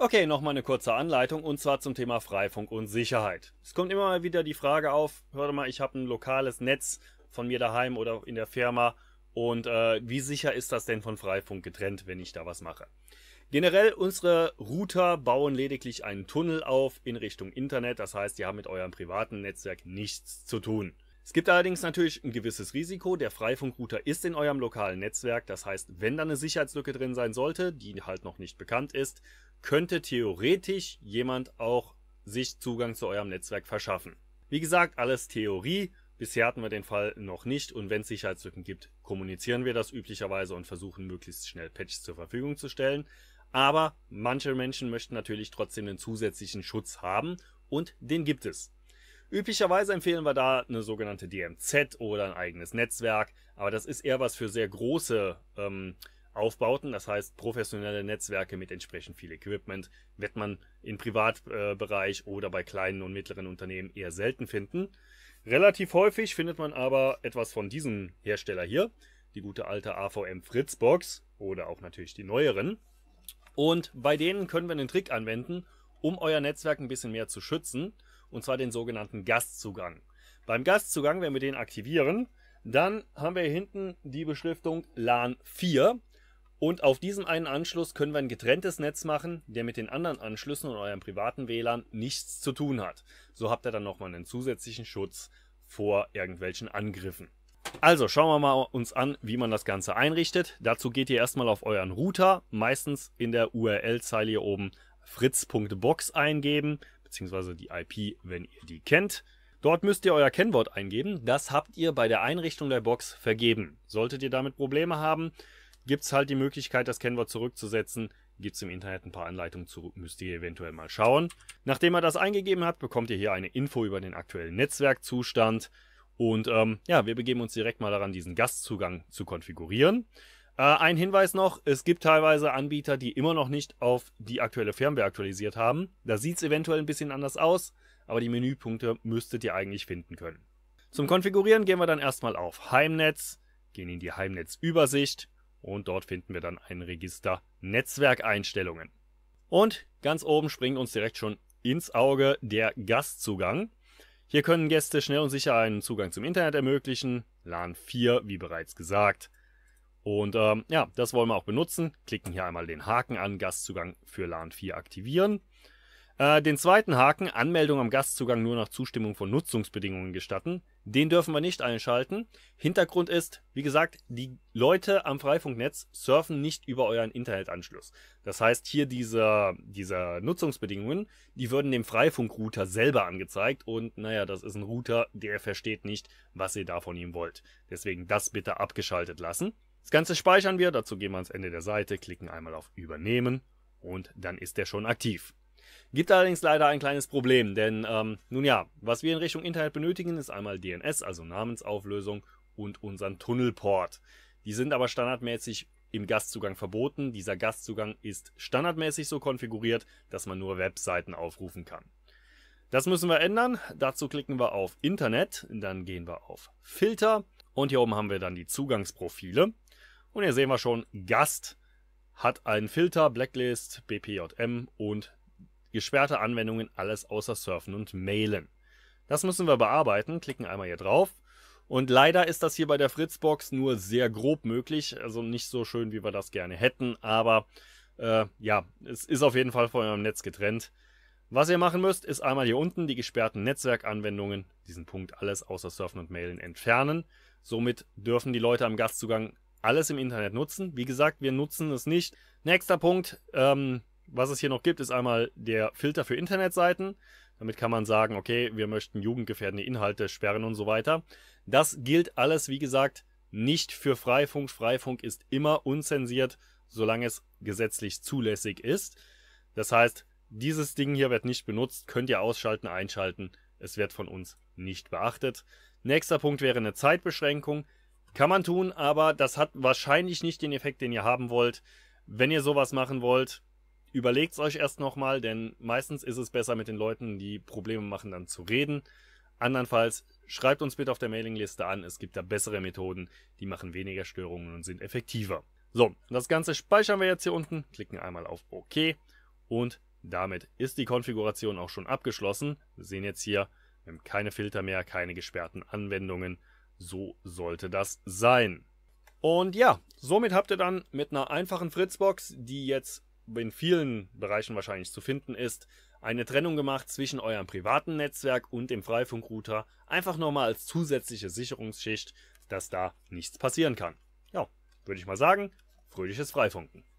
Okay, nochmal eine kurze Anleitung und zwar zum Thema Freifunk und Sicherheit. Es kommt immer mal wieder die Frage auf, hör mal, ich habe ein lokales Netz von mir daheim oder in der Firma und äh, wie sicher ist das denn von Freifunk getrennt, wenn ich da was mache? Generell, unsere Router bauen lediglich einen Tunnel auf in Richtung Internet, das heißt, die haben mit eurem privaten Netzwerk nichts zu tun. Es gibt allerdings natürlich ein gewisses Risiko. Der Freifunkrouter ist in eurem lokalen Netzwerk. Das heißt, wenn da eine Sicherheitslücke drin sein sollte, die halt noch nicht bekannt ist, könnte theoretisch jemand auch sich Zugang zu eurem Netzwerk verschaffen. Wie gesagt, alles Theorie. Bisher hatten wir den Fall noch nicht und wenn es Sicherheitslücken gibt, kommunizieren wir das üblicherweise und versuchen möglichst schnell Patches zur Verfügung zu stellen. Aber manche Menschen möchten natürlich trotzdem den zusätzlichen Schutz haben und den gibt es. Üblicherweise empfehlen wir da eine sogenannte DMZ oder ein eigenes Netzwerk, aber das ist eher was für sehr große ähm, Aufbauten, das heißt professionelle Netzwerke mit entsprechend viel Equipment, wird man im Privatbereich äh, oder bei kleinen und mittleren Unternehmen eher selten finden. Relativ häufig findet man aber etwas von diesem Hersteller hier, die gute alte AVM Fritzbox oder auch natürlich die neueren. Und bei denen können wir einen Trick anwenden, um euer Netzwerk ein bisschen mehr zu schützen, und zwar den sogenannten Gastzugang. Beim Gastzugang, wenn wir den aktivieren, dann haben wir hinten die Beschriftung LAN 4 und auf diesem einen Anschluss können wir ein getrenntes Netz machen, der mit den anderen Anschlüssen und eurem privaten WLAN nichts zu tun hat. So habt ihr dann nochmal einen zusätzlichen Schutz vor irgendwelchen Angriffen. Also schauen wir mal uns an, wie man das Ganze einrichtet. Dazu geht ihr erstmal auf euren Router, meistens in der URL-Zeile hier oben fritz.box eingeben, beziehungsweise die IP, wenn ihr die kennt. Dort müsst ihr euer Kennwort eingeben. Das habt ihr bei der Einrichtung der Box vergeben. Solltet ihr damit Probleme haben, gibt es halt die Möglichkeit, das Kennwort zurückzusetzen. Gibt es im Internet ein paar Anleitungen zu, müsst ihr eventuell mal schauen. Nachdem ihr das eingegeben habt, bekommt ihr hier eine Info über den aktuellen Netzwerkzustand. Und ähm, ja, wir begeben uns direkt mal daran, diesen Gastzugang zu konfigurieren. Äh, ein Hinweis noch, es gibt teilweise Anbieter, die immer noch nicht auf die aktuelle Firmware aktualisiert haben. Da sieht es eventuell ein bisschen anders aus, aber die Menüpunkte müsstet ihr eigentlich finden können. Zum Konfigurieren gehen wir dann erstmal auf Heimnetz, gehen in die Heimnetzübersicht, und dort finden wir dann ein Register Netzwerkeinstellungen. Und ganz oben springt uns direkt schon ins Auge der Gastzugang. Hier können Gäste schnell und sicher einen Zugang zum Internet ermöglichen, LAN 4 wie bereits gesagt. Und ähm, ja, das wollen wir auch benutzen. Klicken hier einmal den Haken an, Gastzugang für LAN 4 aktivieren. Äh, den zweiten Haken, Anmeldung am Gastzugang nur nach Zustimmung von Nutzungsbedingungen gestatten, den dürfen wir nicht einschalten. Hintergrund ist, wie gesagt, die Leute am Freifunknetz surfen nicht über euren Internetanschluss. Das heißt, hier diese, diese Nutzungsbedingungen, die würden dem Freifunkrouter selber angezeigt und naja, das ist ein Router, der versteht nicht, was ihr da von ihm wollt. Deswegen das bitte abgeschaltet lassen. Das Ganze speichern wir, dazu gehen wir ans Ende der Seite, klicken einmal auf Übernehmen und dann ist er schon aktiv. Gibt allerdings leider ein kleines Problem, denn ähm, nun ja, was wir in Richtung Internet benötigen, ist einmal DNS, also Namensauflösung und unseren Tunnelport. Die sind aber standardmäßig im Gastzugang verboten. Dieser Gastzugang ist standardmäßig so konfiguriert, dass man nur Webseiten aufrufen kann. Das müssen wir ändern. Dazu klicken wir auf Internet, dann gehen wir auf Filter und hier oben haben wir dann die Zugangsprofile. Und hier sehen wir schon, Gast hat einen Filter, Blacklist, BPJM und gesperrte Anwendungen alles außer Surfen und Mailen. Das müssen wir bearbeiten, klicken einmal hier drauf. Und leider ist das hier bei der Fritzbox nur sehr grob möglich, also nicht so schön, wie wir das gerne hätten, aber äh, ja, es ist auf jeden Fall von eurem Netz getrennt. Was ihr machen müsst, ist einmal hier unten die gesperrten Netzwerkanwendungen, diesen Punkt alles außer Surfen und Mailen entfernen. Somit dürfen die Leute am Gastzugang alles im Internet nutzen. Wie gesagt, wir nutzen es nicht. Nächster Punkt, ähm, was es hier noch gibt, ist einmal der Filter für Internetseiten. Damit kann man sagen, okay, wir möchten jugendgefährdende Inhalte sperren und so weiter. Das gilt alles, wie gesagt, nicht für Freifunk. Freifunk ist immer unzensiert, solange es gesetzlich zulässig ist. Das heißt, dieses Ding hier wird nicht benutzt, könnt ihr ausschalten, einschalten. Es wird von uns nicht beachtet. Nächster Punkt wäre eine Zeitbeschränkung. Kann man tun, aber das hat wahrscheinlich nicht den Effekt, den ihr haben wollt. Wenn ihr sowas machen wollt, überlegt es euch erst nochmal, denn meistens ist es besser, mit den Leuten, die Probleme machen, dann zu reden. Andernfalls schreibt uns bitte auf der Mailingliste an. Es gibt da bessere Methoden, die machen weniger Störungen und sind effektiver. So, das Ganze speichern wir jetzt hier unten, klicken einmal auf OK und damit ist die Konfiguration auch schon abgeschlossen. Wir sehen jetzt hier, wir haben keine Filter mehr, keine gesperrten Anwendungen. So sollte das sein. Und ja, somit habt ihr dann mit einer einfachen Fritzbox, die jetzt in vielen Bereichen wahrscheinlich zu finden ist, eine Trennung gemacht zwischen eurem privaten Netzwerk und dem Freifunkrouter. Einfach nochmal als zusätzliche Sicherungsschicht, dass da nichts passieren kann. Ja, würde ich mal sagen, fröhliches Freifunken.